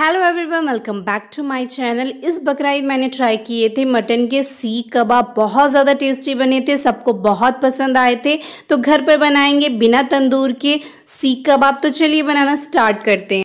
hello everyone welcome back to my channel इस बकर मैंने ट्राई किए थे मटन के सी कबाब बहुत ज़्यादा टेस्टी बने थे सबको बहुत पसंद आए थे तो घर पर बनाएंगे बिना तंदूर के सी कबाब तो चलिए बनाना स्टार्ट करते हैं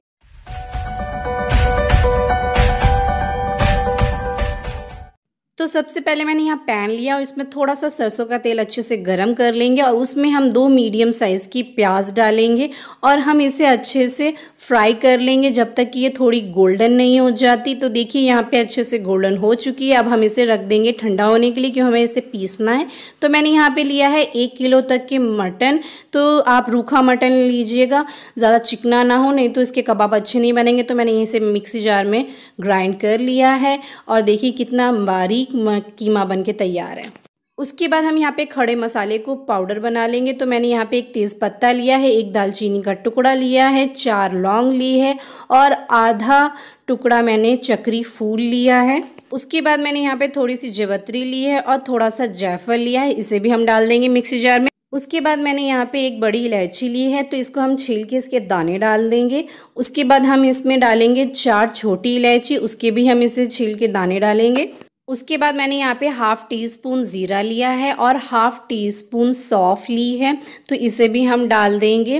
तो सबसे पहले मैंने यहाँ पैन लिया और इसमें थोड़ा सा सरसों का तेल अच्छे से गर्म कर लेंगे और उसमें हम दो मीडियम साइज़ की प्याज डालेंगे और हम इसे अच्छे से फ्राई कर लेंगे जब तक कि ये थोड़ी गोल्डन नहीं हो जाती तो देखिए यहाँ पे अच्छे से गोल्डन हो चुकी है अब हम इसे रख देंगे ठंडा होने के लिए क्यों हमें इसे पीसना है तो मैंने यहाँ पे लिया है एक किलो तक के मटन तो आप रूखा मटन लीजिएगा ज़्यादा चिकना ना हो नहीं तो इसके कबाब अच्छे नहीं बनेंगे तो मैंने इसे मिक्सी जार में ग्राइंड कर लिया है और देखिए कितना बारीक कीमा बन के तैयार है उसके बाद हम यहाँ पे खड़े मसाले को पाउडर बना लेंगे तो मैंने यहाँ पे एक तेज़ पत्ता लिया है एक दालचीनी का टुकड़ा लिया है चार लौंग ली है और आधा टुकड़ा मैंने चक्री फूल लिया है उसके बाद मैंने यहाँ पे थोड़ी सी जवतरी ली है और थोड़ा सा जायफल लिया है इसे भी हम डाल देंगे मिक्सी जार में उसके बाद मैंने यहाँ पे एक बड़ी इलायची ली है तो इसको हम छील के इसके दाने डाल देंगे उसके बाद हम इसमें डालेंगे चार छोटी इलायची उसके भी हम इसे छील के दाने डालेंगे उसके बाद मैंने यहाँ पे हाफ़ टी स्पून ज़ीरा लिया है और हाफ़ टी स्पून सौफ ली है तो इसे भी हम डाल देंगे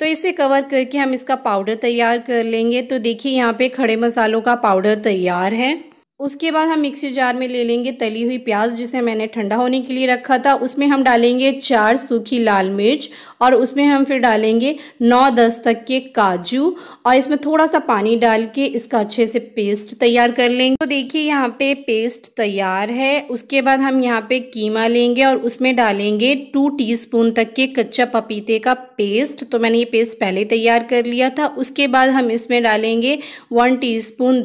तो इसे कवर करके हम इसका पाउडर तैयार कर लेंगे तो देखिए यहाँ पे खड़े मसालों का पाउडर तैयार है उसके बाद हम मिक्सी जार में ले लेंगे तली हुई प्याज जिसे मैंने ठंडा होने के लिए रखा था उसमें हम डालेंगे चार सूखी लाल मिर्च और उसमें हम फिर डालेंगे नौ दस तक के काजू और इसमें थोड़ा सा पानी डाल के इसका अच्छे से पेस्ट तैयार कर लेंगे तो देखिए यहाँ पे पेस्ट तैयार है उसके बाद हम यहाँ पे कीमा लेंगे और उसमें डालेंगे टू टीस्पून तक के कच्चा पपीते का पेस्ट तो मैंने ये पेस्ट पहले तैयार कर लिया था उसके बाद हम इसमें डालेंगे वन टी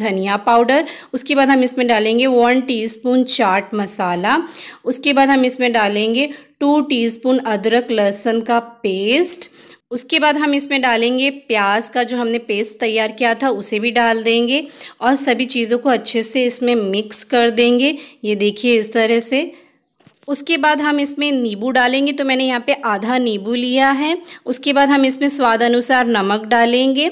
धनिया पाउडर उसके बाद हम इसमें डालेंगे वन टी चाट मसाला उसके बाद हम इसमें डालेंगे टू टीस्पून अदरक लहसुन का पेस्ट उसके बाद हम इसमें डालेंगे प्याज का जो हमने पेस्ट तैयार किया था उसे भी डाल देंगे और सभी चीज़ों को अच्छे से इसमें मिक्स कर देंगे ये देखिए इस तरह से उसके बाद हम इसमें नींबू डालेंगे तो मैंने यहाँ पे आधा नींबू लिया है उसके बाद हम इसमें स्वाद अनुसार नमक डालेंगे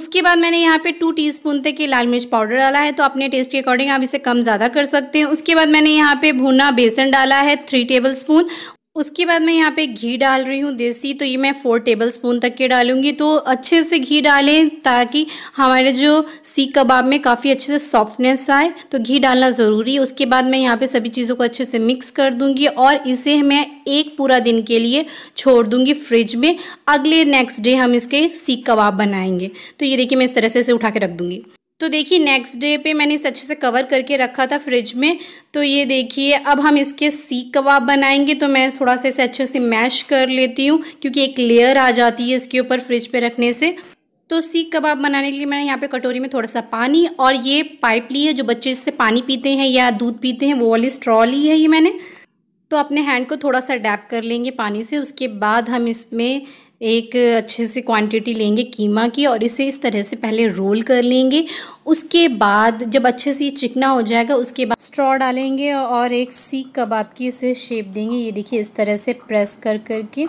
उसके बाद मैंने यहाँ पे टू टीस्पून तक के लाल मिर्च पाउडर डाला है तो अपने टेस्ट के अकॉर्डिंग आप इसे कम ज़्यादा कर सकते हैं उसके बाद मैंने यहाँ पे भुना बेसन डाला है थ्री टेबल स्पून उसके बाद मैं यहाँ पे घी डाल रही हूँ देसी तो ये मैं फोर टेबल स्पून तक के डालूंगी तो अच्छे से घी डालें ताकि हमारे जो सीख कबाब में काफ़ी अच्छे से सॉफ्टनेस आए तो घी डालना ज़रूरी है उसके बाद मैं यहाँ पे सभी चीज़ों को अच्छे से मिक्स कर दूंगी और इसे मैं एक पूरा दिन के लिए छोड़ दूंगी फ्रिज में अगले नेक्स्ट डे हम इसके सीख कबाब बनाएंगे तो ये देखिए मैं इस तरह से इसे उठा के रख दूंगी तो देखिए नेक्स्ट डे पे मैंने इसे अच्छे से कवर करके रखा था फ्रिज में तो ये देखिए अब हम इसके सीख कबाब बनाएंगे तो मैं थोड़ा सा इसे अच्छे से मैश कर लेती हूँ क्योंकि एक लेयर आ जाती है इसके ऊपर फ्रिज पे रखने से तो सीख कबाब बनाने के लिए मैंने यहाँ पे कटोरी में थोड़ा सा पानी और ये पाइप ली है जो बच्चे इससे पानी पीते हैं या दूध पीते हैं वो वाली स्ट्रॉ ली है ये मैंने तो अपने हैंड को थोड़ा सा डैप कर लेंगे पानी से उसके बाद हम इसमें एक अच्छे से क्वांटिटी लेंगे कीमा की और इसे इस तरह से पहले रोल कर लेंगे उसके बाद जब अच्छे से ये चिकना हो जाएगा उसके बाद स्ट्रॉ डालेंगे और एक सीख कबाब की इसे शेप देंगे ये देखिए इस तरह से प्रेस कर करके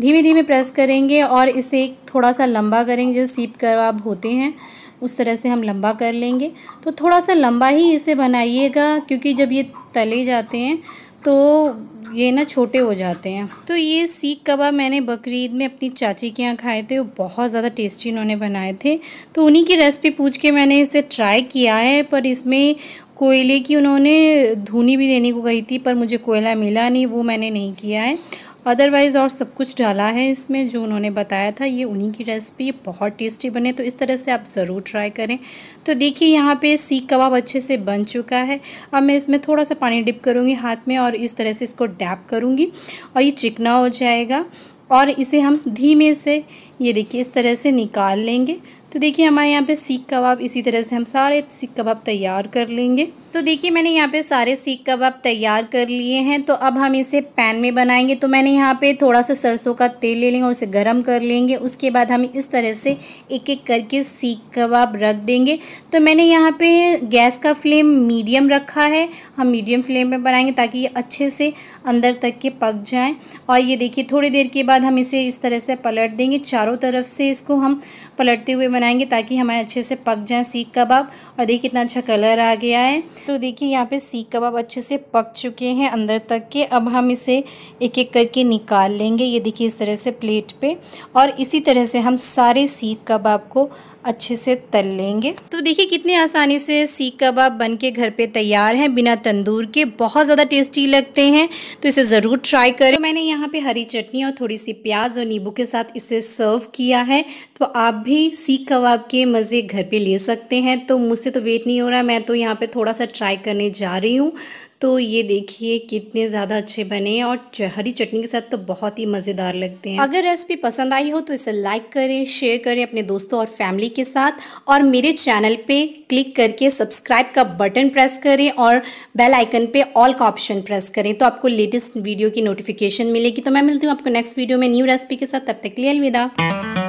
धीमे धीमे प्रेस करेंगे और इसे थोड़ा सा लंबा करेंगे जैसे सीप कबाब होते हैं उस तरह से हम लंबा कर लेंगे तो थोड़ा सा लंबा ही इसे बनाइएगा क्योंकि जब ये तले जाते हैं तो ये ना छोटे हो जाते हैं तो ये सीख कबाब मैंने बकरीद में अपनी चाची के यहाँ खाए थे वो बहुत ज़्यादा टेस्टी इन्होंने बनाए थे तो उन्हीं की रेसिपी पूछ के मैंने इसे ट्राई किया है पर इसमें कोयले की उन्होंने धुनी भी देने को कही थी पर मुझे कोयला मिला नहीं वो मैंने नहीं किया है अदरवाइज़ और सब कुछ डाला है इसमें जो उन्होंने बताया था ये उन्हीं की रेसिपी बहुत टेस्टी बने तो इस तरह से आप ज़रूर ट्राई करें तो देखिए यहाँ पे सीख कबाब अच्छे से बन चुका है अब मैं इसमें थोड़ा सा पानी डिप करूँगी हाथ में और इस तरह से इसको डैप करूँगी और ये चिकना हो जाएगा और इसे हम धीमे से ये देखिए इस तरह से निकाल लेंगे तो देखिए हमारे यहाँ पे सीख कबाब इसी तरह से हम सारे सीख कबाब तैयार कर लेंगे तो देखिए मैंने यहाँ पे सारे सीख कबाब तैयार कर लिए हैं तो अब हम इसे पैन में बनाएंगे तो मैंने यहाँ पे थोड़ा सा सरसों का तेल ले लेंगे और इसे गर्म कर लेंगे उसके बाद हम इस तरह से एक एक करके सीख कबाब रख देंगे तो मैंने यहाँ पे गैस का फ्लेम मीडियम रखा है हम मीडियम फ्लेम में बनाएंगे ताकि ये अच्छे से अंदर तक के पक जाएँ और ये देखिए थोड़ी देर के बाद हम इसे इस तरह से पलट देंगे चारों तरफ से इसको हम पलटते हुए बनाएंगे ताकि हमारे अच्छे से पक जाए सीख कबाब और देखिए कितना अच्छा कलर आ गया है तो देखिए यहाँ पे सीख कबाब अच्छे से पक चुके हैं अंदर तक के अब हम इसे एक एक करके निकाल लेंगे ये देखिए इस तरह से प्लेट पे और इसी तरह से हम सारे सीख कबाब को अच्छे से तल लेंगे तो देखिए कितने आसानी से सीख कबाब बन के घर पे तैयार हैं बिना तंदूर के बहुत ज़्यादा टेस्टी लगते हैं तो इसे ज़रूर ट्राई करें तो मैंने यहाँ पे हरी चटनी और थोड़ी सी प्याज और नींबू के साथ इसे सर्व किया है तो आप भी सीख कबाब के मज़े घर पर ले सकते हैं तो मुझसे तो वेट नहीं हो रहा मैं तो यहाँ पर थोड़ा सा ट्राई करने जा रही हूँ तो ये देखिए कितने ज़्यादा अच्छे बने और हरी चटनी के साथ तो बहुत ही मज़ेदार लगते हैं अगर रेसिपी पसंद आई हो तो इसे लाइक करें शेयर करें अपने दोस्तों और फैमिली के साथ और मेरे चैनल पे क्लिक करके सब्सक्राइब का बटन प्रेस करें और बेल आइकन पे ऑल का ऑप्शन प्रेस करें तो आपको लेटेस्ट वीडियो की नोटिफिकेशन मिलेगी तो मैं मिलती हूँ आपको नेक्स्ट वीडियो में न्यू रेसिपी के साथ तब तक लिए अलविदा